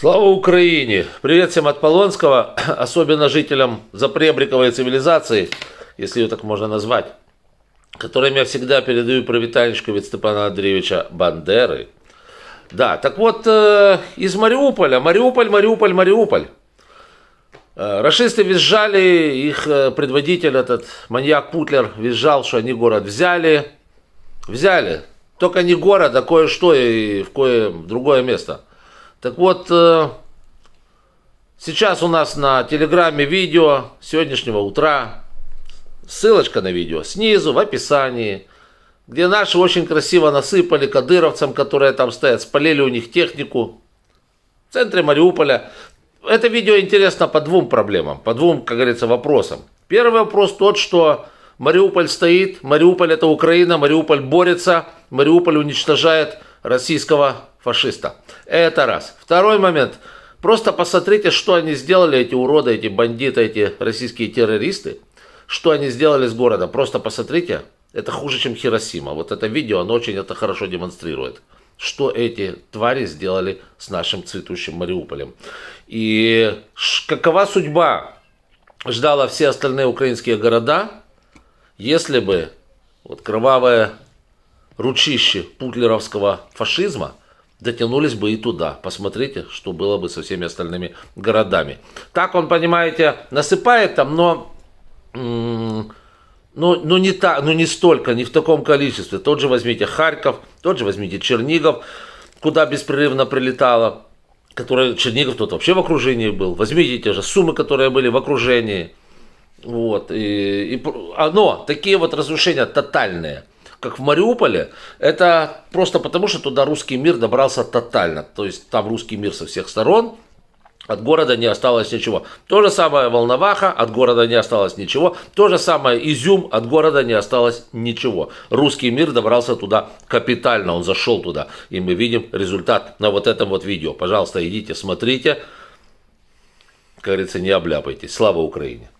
Слава Украине! Привет всем от Полонского, особенно жителям запребриковой цивилизации, если ее так можно назвать, которым я всегда передаю провитальничку від Степана Андреевича Бандеры. Да, так вот, э, из Мариуполя, Мариуполь, Мариуполь, Мариуполь. Э, Рашисты визжали, их э, предводитель, этот маньяк Путлер, визжал, что они город взяли. Взяли. Только не город, а кое-что и в кое другое место – так вот, э, сейчас у нас на Телеграме видео сегодняшнего утра. Ссылочка на видео снизу, в описании где наши очень красиво насыпали кадыровцам, которые там стоят, спалили у них технику в центре Мариуполя. Это видео интересно по двум проблемам, по двум, как говорится, вопросам. Первый вопрос тот, что Мариуполь стоит, Мариуполь это Украина, Мариуполь борется, Мариуполь уничтожает российского фашиста. Это раз. Второй момент. Просто посмотрите, что они сделали, эти уроды, эти бандиты, эти российские террористы. Что они сделали с города. Просто посмотрите. Это хуже, чем Хиросима. Вот это видео, оно очень это хорошо демонстрирует. Что эти твари сделали с нашим цветущим Мариуполем. И какова судьба ждала все остальные украинские города, если бы вот кровавое ручище путлеровского фашизма – дотянулись бы и туда. Посмотрите, что было бы со всеми остальными городами. Так он, понимаете, насыпает там, но... Но, но, ну, ну, не так, но ну, не столько, не в таком количестве. Тот же возьмите Харьков, тот же возьмите Чернигов, куда беспрерывно прилетало, который Чернигов тот вообще в окружении был. Возьмите те же суммы, которые были в окружении. Вот. И, и, оно, такие вот разрушения тотальные – как в Мариуполе, это просто потому, что туда русский мир добрался тотально. То есть там русский мир со всех сторон, от города не осталось ничего. То же самое Волноваха, от города не осталось ничего. То же самое Изюм, от города не осталось ничего. Русский мир добрался туда капитально, он зашел туда. И мы видим результат на вот этом вот видео. Пожалуйста, идите, смотрите. Как говорится, не обляпайтесь. Слава Украине!